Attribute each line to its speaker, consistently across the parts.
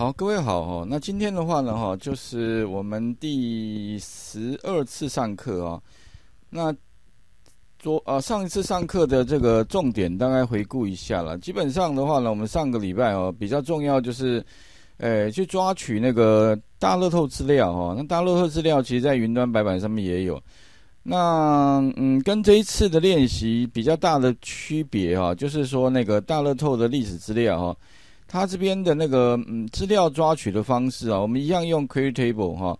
Speaker 1: 好，各位好哈，那今天的话呢哈，就是我们第十二次上课啊。那昨啊上一次上课的这个重点，大概回顾一下了。基本上的话呢，我们上个礼拜哦，比较重要就是，诶去抓取那个大乐透资料哈。那大乐透资料其实，在云端白板上面也有。那嗯，跟这一次的练习比较大的区别哈，就是说那个大乐透的历史资料哈。他这边的那个嗯资料抓取的方式啊，我们一样用 query table 哈，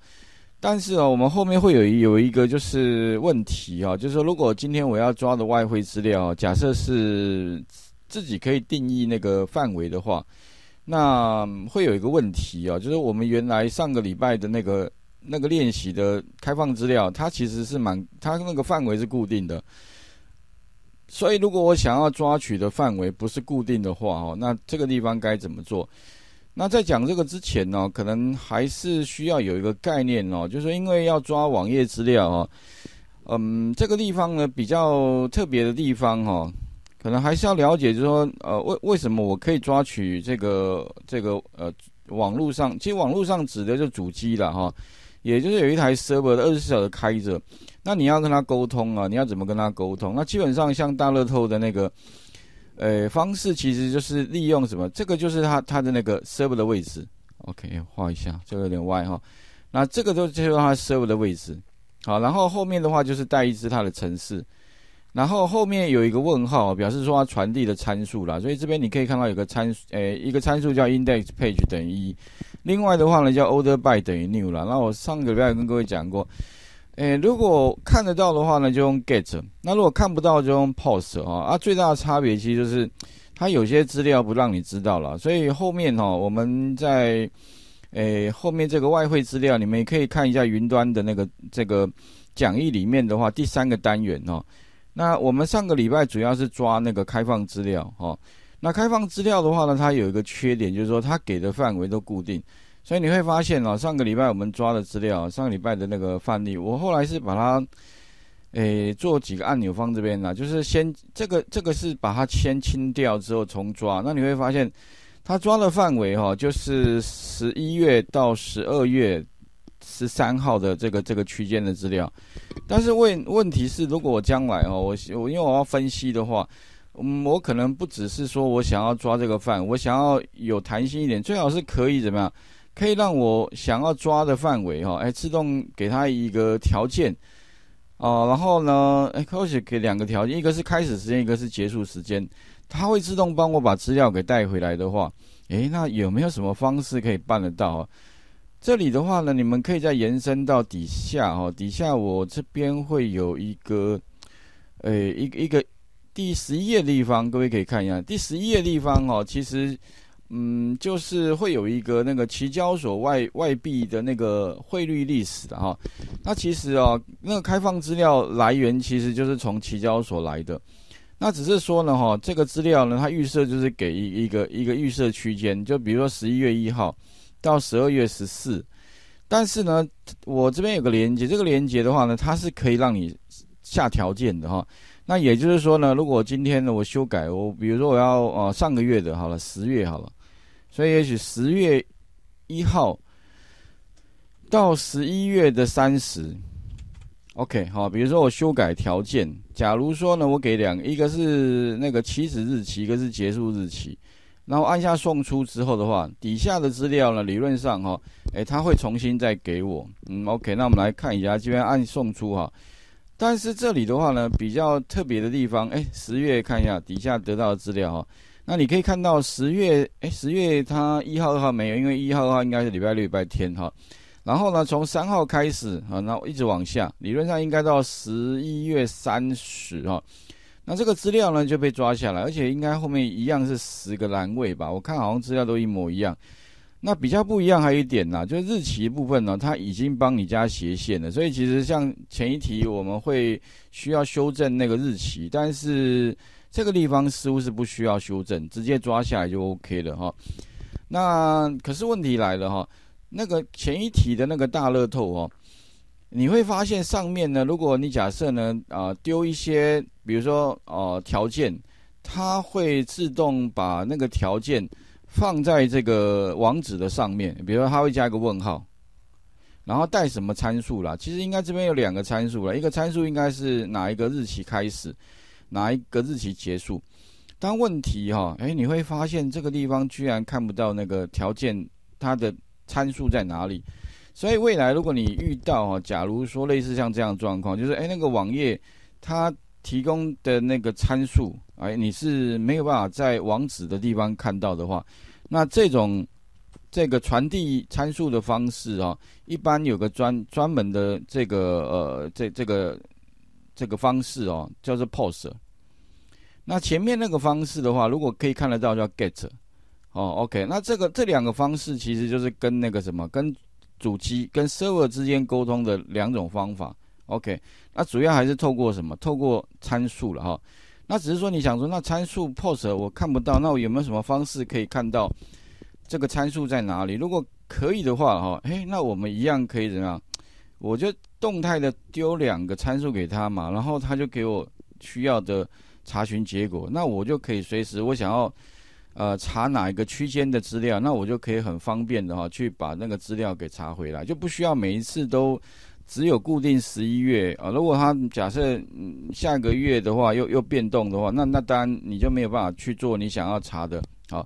Speaker 1: 但是啊，我们后面会有有一个就是问题啊，就是说如果今天我要抓的外汇资料，假设是自己可以定义那个范围的话，那会有一个问题啊，就是我们原来上个礼拜的那个那个练习的开放资料，它其实是蛮它那个范围是固定的。所以，如果我想要抓取的范围不是固定的话，哦，那这个地方该怎么做？那在讲这个之前呢，可能还是需要有一个概念哦，就是说，因为要抓网页资料，哦，嗯，这个地方呢比较特别的地方，哈，可能还是要了解，就是说，呃，为为什么我可以抓取这个这个呃网络上，其实网络上指的就主机了，哈。也就是有一台 server 二十四小时开着，那你要跟他沟通啊，你要怎么跟他沟通？那基本上像大乐透的那个，呃，方式其实就是利用什么？这个就是它它的那个 server 的位置。OK，画一下，这个有点歪哈。那这个就就是它 server 的位置。好，然后后面的话就是带一只它的城市，然后后面有一个问号，表示说它传递的参数啦。所以这边你可以看到有个参数，呃，一个参数叫 index page 等于。一。另外的话呢，叫 order by 等于 new 啦。那我上个礼拜跟各位讲过，诶，如果看得到的话呢，就用 get；那如果看不到就用 post 哈。啊，最大的差别其实就是它有些资料不让你知道了。所以后面哈，我们在诶后面这个外汇资料，你们也可以看一下云端的那个这个讲义里面的话，第三个单元哦。那我们上个礼拜主要是抓那个开放资料哈。那开放资料的话呢，它有一个缺点，就是说它给的范围都固定，所以你会发现啊，上个礼拜我们抓的资料，上个礼拜的那个范例，我后来是把它，诶，做几个按钮放这边的，就是先这个这个是把它先清掉之后重抓，那你会发现，它抓的范围哈，就是十一月到十二月十三号的这个这个区间的资料，但是问问题是，如果我将来哦，我我因为我要分析的话。嗯，我可能不只是说我想要抓这个范我想要有弹性一点，最好是可以怎么样，可以让我想要抓的范围哈，哎，自动给他一个条件啊，然后呢，哎，或许给两个条件，一个是开始时间，一个是结束时间，他会自动帮我把资料给带回来的话，哎，那有没有什么方式可以办得到？啊？这里的话呢，你们可以再延伸到底下哦，底下我这边会有一个，呃一个一个。第十一页地方，各位可以看一下。第十一页地方哦，其实，嗯，就是会有一个那个期交所外外币的那个汇率历史的哈。那其实啊，那个开放资料来源其实就是从期交所来的。那只是说呢哈，这个资料呢，它预设就是给一一个一个预设区间，就比如说十一月一号到十二月十四。但是呢，我这边有个连接，这个连接的话呢，它是可以让你下条件的哈。那也就是说呢，如果今天呢我修改，我比如说我要呃上个月的好了，十月好了，所以也许十月一号到十一月的三十，OK 好，比如说我修改条件，假如说呢我给两一个是那个起始日期，一个是结束日期，然后按下送出之后的话，底下的资料呢理论上哈，哎，他会重新再给我，嗯 OK，那我们来看一下，这边按送出哈。但是这里的话呢，比较特别的地方，哎，十月看一下底下得到的资料哈，那你可以看到十月，哎，十月它一号、二号没有，因为一号、二号应该是礼拜六、礼拜天哈，然后呢，从三号开始啊，那一直往下，理论上应该到十一月三十哈，那这个资料呢就被抓下来，而且应该后面一样是十个栏位吧，我看好像资料都一模一样。那比较不一样还有一点呢，就是日期部分呢，它已经帮你加斜线了，所以其实像前一题我们会需要修正那个日期，但是这个地方似乎是不需要修正，直接抓下来就 OK 了哈。那可是问题来了哈，那个前一题的那个大乐透哦，你会发现上面呢，如果你假设呢啊丢一些，比如说哦条件，它会自动把那个条件。放在这个网址的上面，比如说它会加一个问号，然后带什么参数啦？其实应该这边有两个参数了，一个参数应该是哪一个日期开始，哪一个日期结束？但问题哈，哎，你会发现这个地方居然看不到那个条件它的参数在哪里。所以未来如果你遇到哈，假如说类似像这样状况，就是哎那个网页它提供的那个参数。哎，你是没有办法在网址的地方看到的话，那这种这个传递参数的方式啊，一般有个专专门的这个呃，这这个这个方式哦，叫做 POST。那前面那个方式的话，如果可以看得到，叫 GET。哦，OK，那这个这两个方式其实就是跟那个什么，跟主机、跟 server 之间沟通的两种方法。OK，那主要还是透过什么？透过参数了哈。那只是说你想说，那参数 post 我看不到，那我有没有什么方式可以看到这个参数在哪里？如果可以的话，哈，哎，那我们一样可以怎样？我就动态的丢两个参数给他嘛，然后他就给我需要的查询结果。那我就可以随时我想要呃查哪一个区间的资料，那我就可以很方便的哈去把那个资料给查回来，就不需要每一次都。只有固定十一月啊，如果他假设下个月的话又又变动的话，那那当然你就没有办法去做你想要查的。好，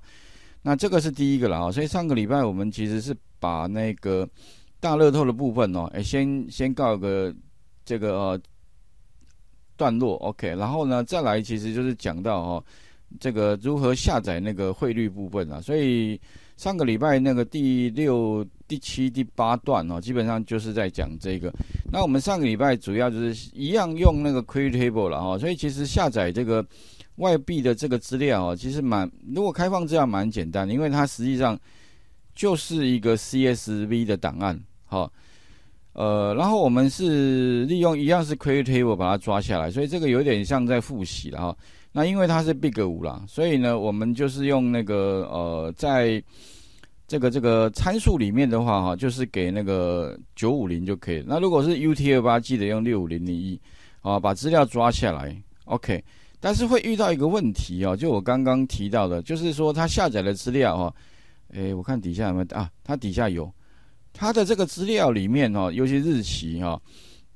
Speaker 1: 那这个是第一个了啊。所以上个礼拜我们其实是把那个大乐透的部分哦，哎先先告个这个段落，OK。然后呢再来其实就是讲到哦这个如何下载那个汇率部分啊。所以上个礼拜那个第六。第七、第八段哦，基本上就是在讲这个。那我们上个礼拜主要就是一样用那个 Query Table 了哦，所以其实下载这个外币的这个资料哦，其实蛮如果开放资料蛮简单的，因为它实际上就是一个 CSV 的档案。哦。呃，然后我们是利用一样是 Query Table 把它抓下来，所以这个有点像在复习了哈。那因为它是 Big 五啦，所以呢，我们就是用那个呃在。这个这个参数里面的话哈，就是给那个九五零就可以。那如果是 U T 二八，记得用六五零零一，啊，把资料抓下来。OK，但是会遇到一个问题哦，就我刚刚提到的，就是说他下载的资料哈，诶，我看底下有没有啊？它底下有，它的这个资料里面哈，尤其日期哈，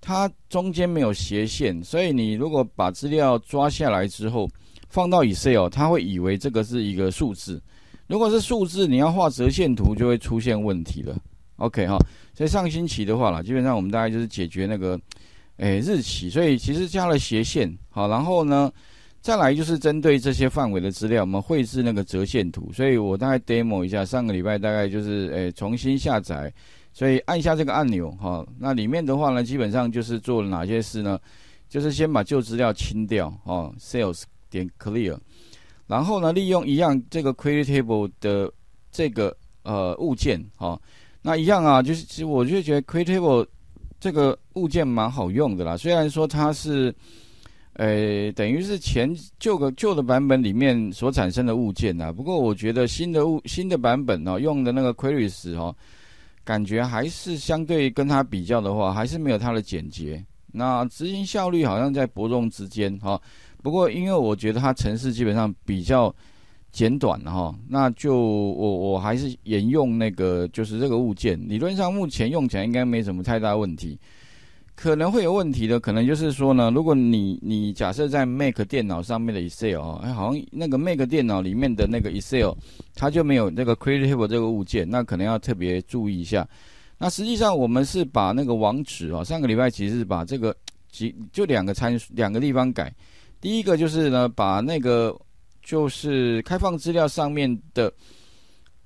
Speaker 1: 它中间没有斜线，所以你如果把资料抓下来之后放到 Excel，他会以为这个是一个数字。如果是数字，你要画折线图就会出现问题了。OK 哈，以上星期的话啦，基本上我们大概就是解决那个诶日期，所以其实加了斜线。好，然后呢，再来就是针对这些范围的资料，我们绘制那个折线图。所以我大概 demo 一下，上个礼拜大概就是诶重新下载，所以按下这个按钮哈。那里面的话呢，基本上就是做了哪些事呢？就是先把旧资料清掉哦，Sales 点 Clear。然后呢，利用一样这个 query table 的这个呃物件，哈，那一样啊，就是其实我就觉得 query table 这个物件蛮好用的啦。虽然说它是，诶，等于是前旧个旧的版本里面所产生的物件呐，不过我觉得新的物新的版本呢，用的那个 queries 哦，感觉还是相对跟它比较的话，还是没有它的简洁。那执行效率好像在伯仲之间，哈。不过，因为我觉得它程式基本上比较简短哈，那就我我还是沿用那个，就是这个物件。理论上目前用起来应该没什么太大问题。可能会有问题的，可能就是说呢，如果你你假设在 Mac 电脑上面的 Excel 啊，好像那个 Mac 电脑里面的那个 Excel，它就没有这个 Creative 这个物件，那可能要特别注意一下。那实际上我们是把那个网址啊，上个礼拜其实是把这个几就两个参数两个地方改。第一个就是呢，把那个就是开放资料上面的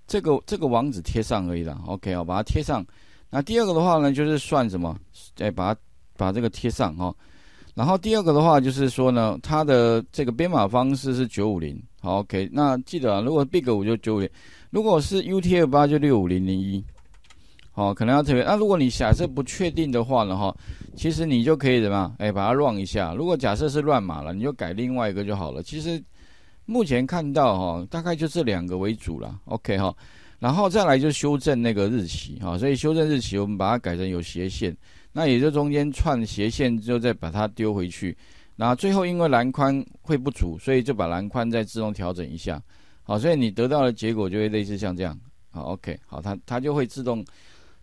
Speaker 1: 这个这个网址贴上而已啦。OK 啊，把它贴上。那第二个的话呢，就是算什么？再把它把这个贴上哈。然后第二个的话就是说呢，它的这个编码方式是九五零。好，OK。那记得啊，如果 Big 五就九五零，如果是 UTF 八就六五零零一。好，可能要特别。那如果你假设不确定的话呢？哈，其实你就可以怎么？哎，把它乱一下。如果假设是乱码了，你就改另外一个就好了。其实目前看到哈，大概就这两个为主了。OK 哈，然后再来就修正那个日期哈。所以修正日期，我们把它改成有斜线。那也就中间串斜线，之后再把它丢回去。然后最后因为栏宽会不足，所以就把栏宽再自动调整一下。好，所以你得到的结果就会类似像这样。好，OK，好，它它就会自动。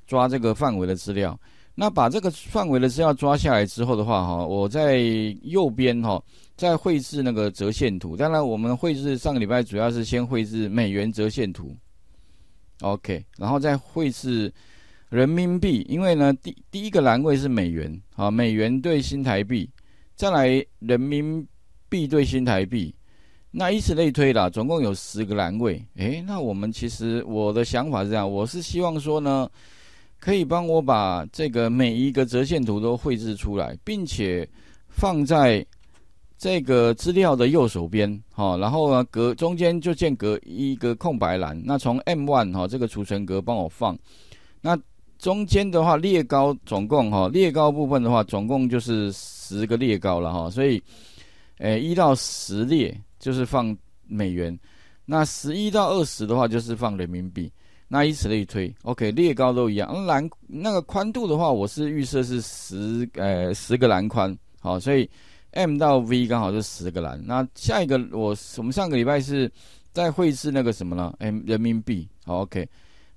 Speaker 1: 抓这个范围的资料，那把这个范围的资料抓下来之后的话，哈，我在右边哈再绘制那个折线图。当然，我们绘制上个礼拜主要是先绘制美元折线图，OK，然后再绘制人民币，因为呢第第一个栏位是美元，啊，美元对新台币，再来人民币对新台币，那以此类推啦，总共有十个栏位。诶，那我们其实我的想法是这样，我是希望说呢。可以帮我把这个每一个折线图都绘制出来，并且放在这个资料的右手边，好，然后呢隔中间就间隔一个空白栏。那从 M one 哈这个储存格帮我放。那中间的话列高总共哈列高部分的话总共就是十个列高了哈，所以诶一到十列就是放美元，那十一到二十的话就是放人民币。那以此类推，OK，列高都一样。蓝那个宽度的话，我是预设是十呃十个篮宽，好，所以 M 到 V 刚好是十个篮。那下一个我我们上个礼拜是在绘制那个什么呢？m 人民币，好 OK。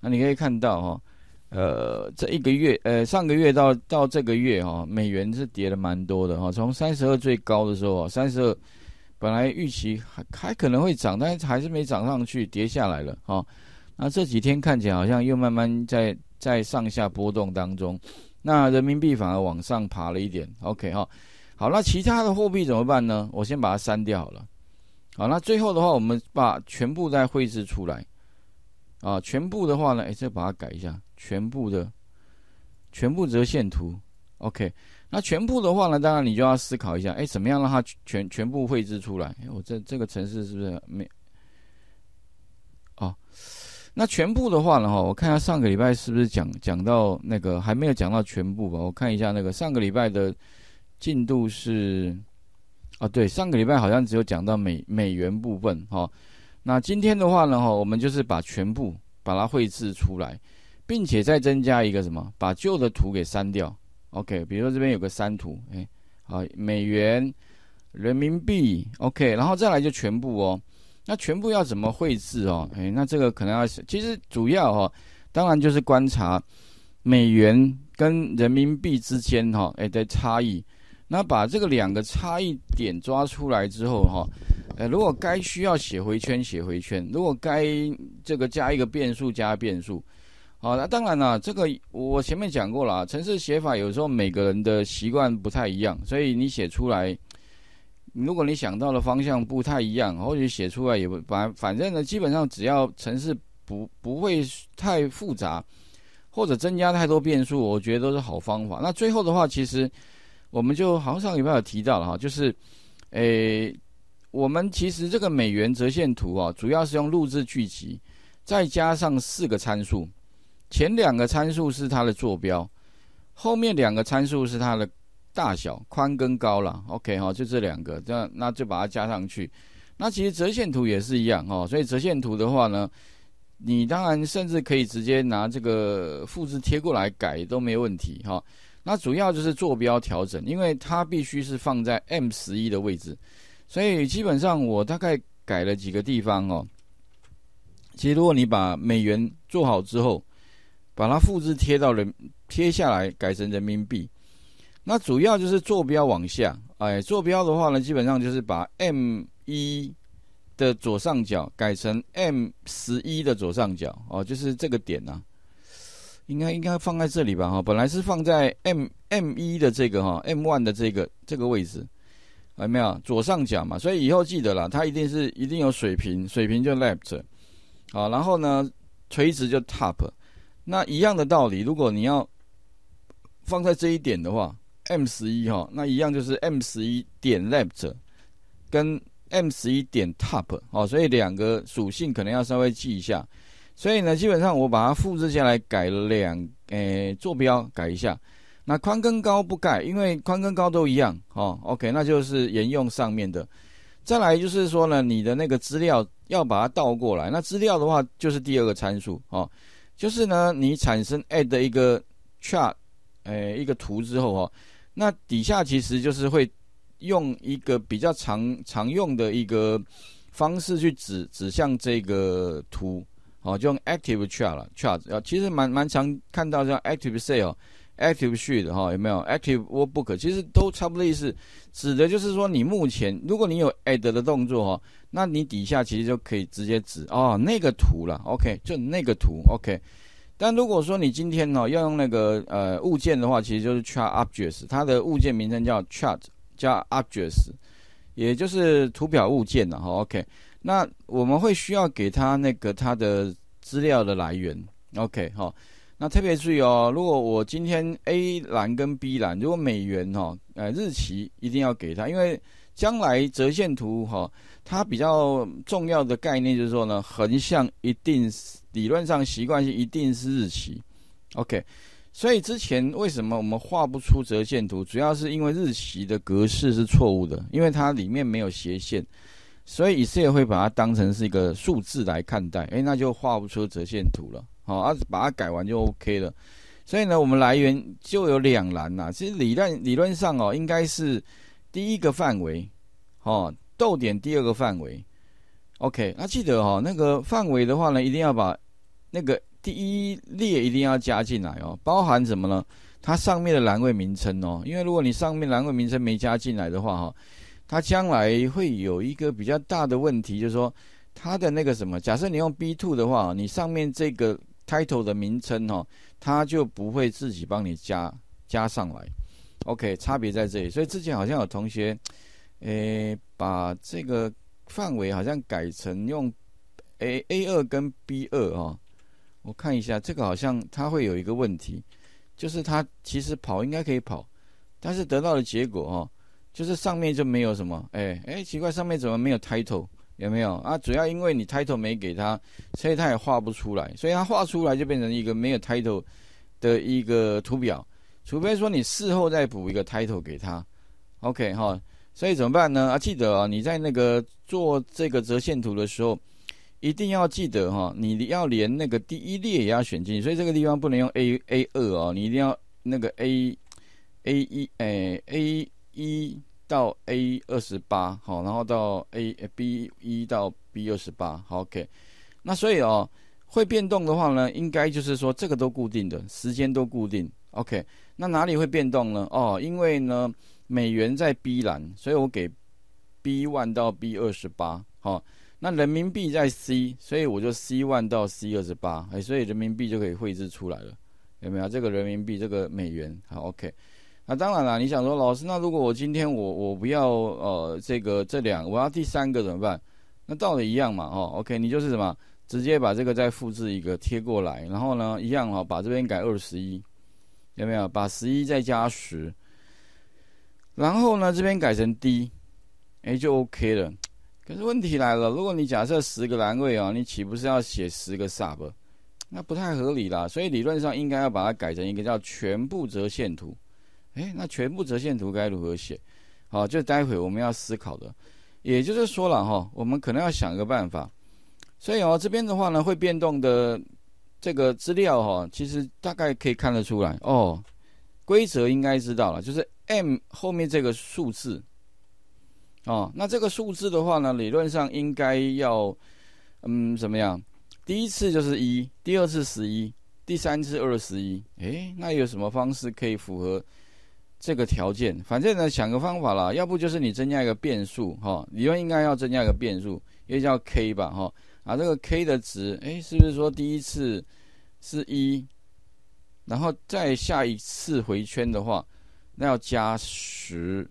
Speaker 1: 那你可以看到哈，呃，这一个月呃上个月到到这个月哈，美元是跌的蛮多的哈，从三十二最高的时候啊，三十二本来预期还还可能会涨，但还是没涨上去，跌下来了哈。那这几天看起来好像又慢慢在在上下波动当中，那人民币反而往上爬了一点。OK 哈，好，那其他的货币怎么办呢？我先把它删掉了。好，那最后的话，我们把全部再绘制出来。啊，全部的话呢，哎，再把它改一下，全部的，全部折线图。OK，那全部的话呢，当然你就要思考一下，哎，怎么样让它全全部绘制出来？我这这个城市是不是没？哦。那全部的话呢？哈，我看一下上个礼拜是不是讲讲到那个还没有讲到全部吧？我看一下那个上个礼拜的进度是啊，对，上个礼拜好像只有讲到美美元部分哈。那今天的话呢？哈，我们就是把全部把它绘制出来，并且再增加一个什么，把旧的图给删掉。OK，比如说这边有个删图，哎，好，美元、人民币，OK，然后再来就全部哦。那全部要怎么绘制哦？哎，那这个可能要，其实主要哈，当然就是观察美元跟人民币之间哈哎的差异。那把这个两个差异点抓出来之后哈，哎，如果该需要写回圈写回圈，如果该这个加一个变数加变数，好，那当然了，这个我前面讲过了，城市写法有时候每个人的习惯不太一样，所以你写出来。如果你想到的方向不太一样，或者写出来也不反反正呢，基本上只要程式不不会太复杂，或者增加太多变数，我觉得都是好方法。那最后的话，其实我们就好像上礼拜有提到了哈，就是，诶，我们其实这个美元折线图啊，主要是用录制聚集，再加上四个参数，前两个参数是它的坐标，后面两个参数是它的。大小、宽跟高了，OK 哈，就这两个，这样那就把它加上去。那其实折线图也是一样哈，所以折线图的话呢，你当然甚至可以直接拿这个复制贴过来改都没问题哈。那主要就是坐标调整，因为它必须是放在 M 十一的位置，所以基本上我大概改了几个地方哦。其实如果你把美元做好之后，把它复制贴到人贴下来改成人民币。那主要就是坐标往下，哎，坐标的话呢，基本上就是把 M 一的左上角改成 M 十一的左上角哦，就是这个点呐，应该应该放在这里吧哈，本来是放在 M M 一的这个哈，M one 的这个这个位置，有没有左上角嘛？所以以后记得了，它一定是一定有水平，水平就 left，好，然后呢，垂直就 top。那一样的道理，如果你要放在这一点的话。M 十一哈，那一样就是 M 十一点 left 跟 M 十一点 top 哦，所以两个属性可能要稍微记一下。所以呢，基本上我把它复制下来，改两诶坐标改一下。那宽跟高不改，因为宽跟高都一样哦。OK，那就是沿用上面的。再来就是说呢，你的那个资料要把它倒过来。那资料的话，就是第二个参数哦，就是呢你产生 add 一个 chart 诶一个图之后哦。那底下其实就是会用一个比较常常用的一个方式去指指向这个图，好，就用 active chart chart，要其实蛮蛮常看到像 active sale、active sheet 哈，有没有 active workbook？其实都差不多意思，指的就是说你目前如果你有 add 的动作哈，那你底下其实就可以直接指哦那个图了，OK，就那个图，OK。那如果说你今天呢要用那个呃物件的话，其实就是 chart objects，它的物件名称叫 chart 加 objects，也就是图表物件呐。OK，那我们会需要给他那个它的资料的来源。OK，好，那特别注意哦，如果我今天 A 栏跟 B 栏，如果美元哈，呃日期一定要给它，因为将来折线图哈，它比较重要的概念就是说呢，横向一定是。理论上习惯性一定是日期，OK，所以之前为什么我们画不出折线图，主要是因为日期的格式是错误的，因为它里面没有斜线，所以以色 c 会把它当成是一个数字来看待，哎，那就画不出折线图了，啊，把它改完就 OK 了。所以呢，我们来源就有两栏呐，其实理论理论上哦，应该是第一个范围，哦逗点第二个范围，OK，那记得哈，那个范围的话呢，一定要把。那个第一列一定要加进来哦，包含什么呢？它上面的栏位名称哦，因为如果你上面栏位名称没加进来的话哈，它将来会有一个比较大的问题，就是说它的那个什么，假设你用 B two 的话，你上面这个 title 的名称哦，它就不会自己帮你加加上来。OK，差别在这里，所以之前好像有同学，诶，把这个范围好像改成用 A A 二跟 B 二哦。我看一下，这个好像它会有一个问题，就是它其实跑应该可以跑，但是得到的结果哦，就是上面就没有什么，哎哎，奇怪，上面怎么没有 title？有没有啊？主要因为你 title 没给他，所以他也画不出来，所以他画出来就变成一个没有 title 的一个图表，除非说你事后再补一个 title 给他 o k 哈，所以怎么办呢？啊，记得啊，你在那个做这个折线图的时候。一定要记得哈，你要连那个第一列也要选进，所以这个地方不能用 A A 二哦，你一定要那个 A A 一哎 A 一到 A 二十八好，然后到 A B 一到 B 二十八，好 K。那所以哦，会变动的话呢，应该就是说这个都固定的时间都固定，OK。那哪里会变动呢？哦，因为呢美元在 B 栏，所以我给 B one 到 B 二十八好。那人民币在 C，所以我就 C 万到 C 二十八，哎，所以人民币就可以绘制出来了，有没有？这个人民币，这个美元，好，OK。那当然了，你想说，老师，那如果我今天我我不要呃这个这两，我要第三个怎么办？那道理一样嘛，哦，OK。你就是什么，直接把这个再复制一个贴过来，然后呢，一样哈，把这边改二十一，有没有？把十一再加十，然后呢，这边改成 D，哎，就 OK 了。可是问题来了，如果你假设十个栏位啊，你岂不是要写十个 sub？那不太合理啦。所以理论上应该要把它改成一个叫全部折线图。哎，那全部折线图该如何写？好，就待会我们要思考的。也就是说了哈，我们可能要想一个办法。所以哦，这边的话呢，会变动的这个资料哈，其实大概可以看得出来哦。规则应该知道了，就是 m 后面这个数字。哦，那这个数字的话呢，理论上应该要，嗯，怎么样？第一次就是一，第二次十一，第三次二十一。哎，那有什么方式可以符合这个条件？反正呢，想个方法啦。要不就是你增加一个变数，哈，理论应该要增加一个变数，也叫 k 吧，哈。啊，这个 k 的值，哎，是不是说第一次是一，然后再下一次回圈的话，那要加十。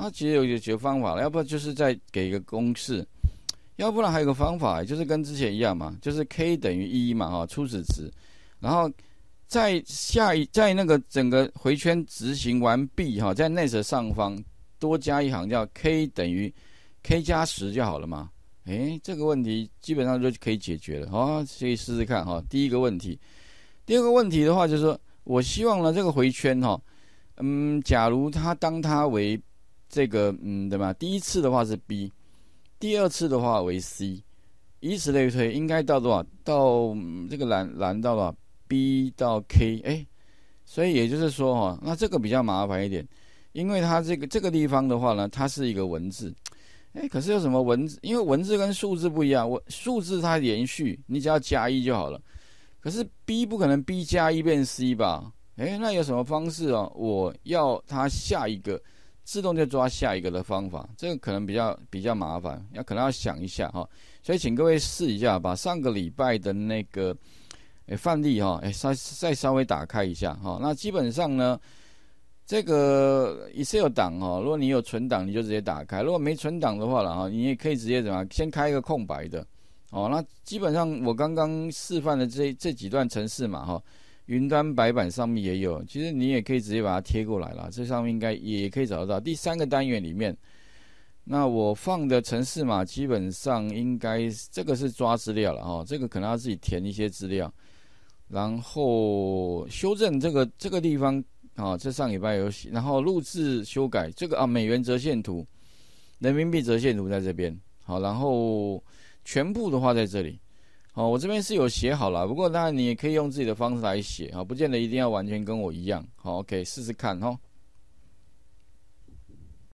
Speaker 1: 它其实有有决方法了，要不就是再给一个公式，要不然还有个方法，就是跟之前一样嘛，就是 k 等于一嘛，哈，初始值，然后在下一在那个整个回圈执行完毕哈，在内侧上方多加一行叫 k 等于 k 加十就好了嘛，哎，这个问题基本上就可以解决了，哦，所以试试看哈，第一个问题，第二个问题的话就是说我希望呢这个回圈哈，嗯，假如它当它为这个嗯，对吧？第一次的话是 B，第二次的话为 C，以此类推，应该到多少？到这个蓝蓝到了 B 到 K，哎，所以也就是说哈，那这个比较麻烦一点，因为它这个这个地方的话呢，它是一个文字，哎，可是有什么文字？因为文字跟数字不一样，我数字它连续，你只要加一就好了。可是 B 不可能 B 加一变 C 吧？哎，那有什么方式啊？我要它下一个。自动就抓下一个的方法，这个可能比较比较麻烦，要可能要想一下哈。所以请各位试一下，把上个礼拜的那个诶范例哈，诶稍再稍微打开一下哈。那基本上呢，这个 Excel 档哈，如果你有存档，你就直接打开；如果没存档的话了哈，你也可以直接怎么先开一个空白的。哦，那基本上我刚刚示范的这这几段程式嘛哈。云端白板上面也有，其实你也可以直接把它贴过来了。这上面应该也可以找得到。第三个单元里面，那我放的城市码基本上应该这个是抓资料了哦，这个可能要自己填一些资料，然后修正这个这个地方啊，这上礼拜有，然后录制修改这个啊，美元折线图、人民币折线图在这边好，然后全部的话在这里。哦，我这边是有写好了，不过当然你也可以用自己的方式来写啊，不见得一定要完全跟我一样。好，OK，试试看哈。